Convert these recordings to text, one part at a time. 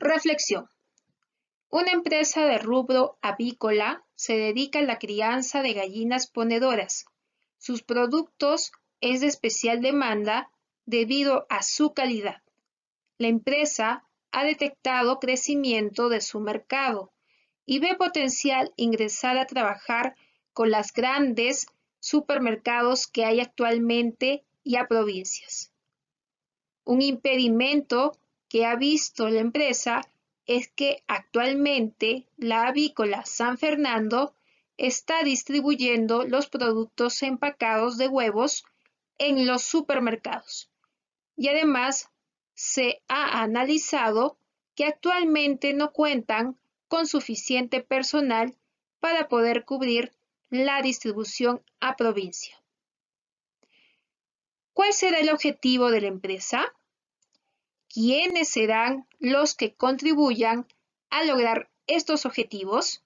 Reflexión. Una empresa de rubro avícola se dedica a la crianza de gallinas ponedoras. Sus productos es de especial demanda debido a su calidad. La empresa ha detectado crecimiento de su mercado y ve potencial ingresar a trabajar con las grandes supermercados que hay actualmente y a provincias. Un impedimento que ha visto la empresa es que actualmente la avícola San Fernando está distribuyendo los productos empacados de huevos en los supermercados. Y además se ha analizado que actualmente no cuentan con suficiente personal para poder cubrir la distribución a provincia. ¿Cuál será el objetivo de la empresa? ¿Quiénes serán los que contribuyan a lograr estos objetivos?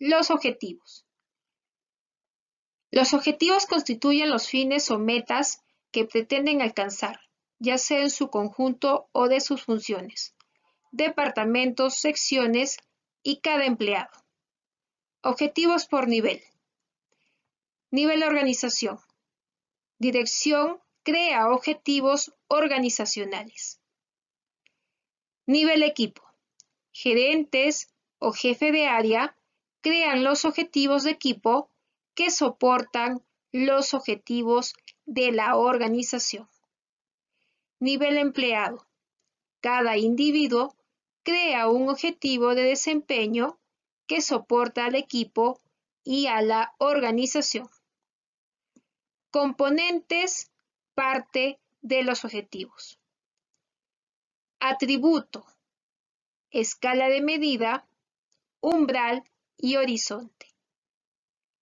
Los objetivos. Los objetivos constituyen los fines o metas que pretenden alcanzar, ya sea en su conjunto o de sus funciones, departamentos, secciones y cada empleado. Objetivos por nivel. Nivel organización. Dirección crea objetivos organizacionales. Nivel equipo. Gerentes o jefe de área crean los objetivos de equipo que soportan los objetivos de la organización. Nivel empleado. Cada individuo crea un objetivo de desempeño que soporta al equipo y a la organización. Componentes parte de los objetivos. Atributo, escala de medida, umbral y horizonte.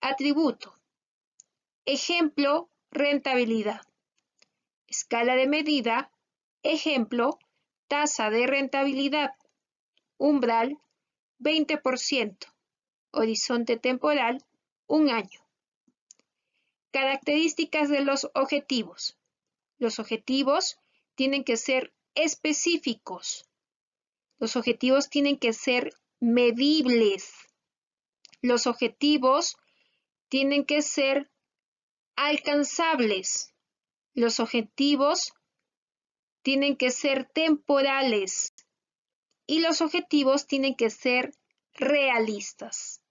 Atributo. Ejemplo, rentabilidad. Escala de medida, ejemplo, tasa de rentabilidad. Umbral, 20%. Horizonte temporal, un año. Características de los objetivos. Los objetivos tienen que ser específicos. Los objetivos tienen que ser medibles. Los objetivos tienen que ser alcanzables. Los objetivos tienen que ser temporales y los objetivos tienen que ser realistas.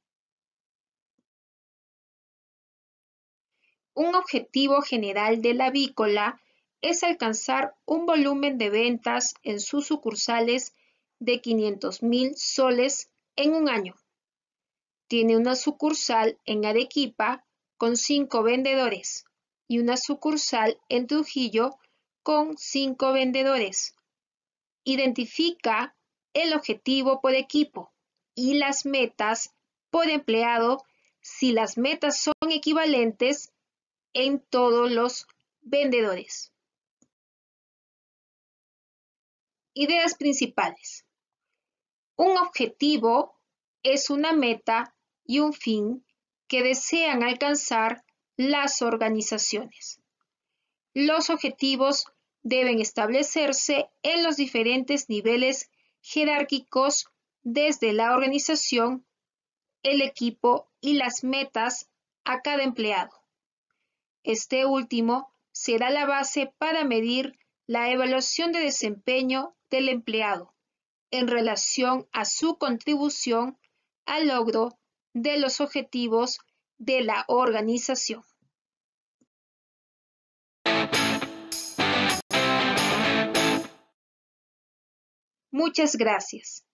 Un objetivo general de la avícola es alcanzar un volumen de ventas en sus sucursales de 500 mil soles en un año. Tiene una sucursal en Arequipa con cinco vendedores y una sucursal en Trujillo con cinco vendedores. Identifica el objetivo por equipo y las metas por empleado si las metas son equivalentes en todos los vendedores. Ideas principales. Un objetivo es una meta y un fin que desean alcanzar las organizaciones. Los objetivos deben establecerse en los diferentes niveles jerárquicos desde la organización, el equipo y las metas a cada empleado. Este último será la base para medir la evaluación de desempeño del empleado en relación a su contribución al logro de los objetivos de la organización. Muchas gracias.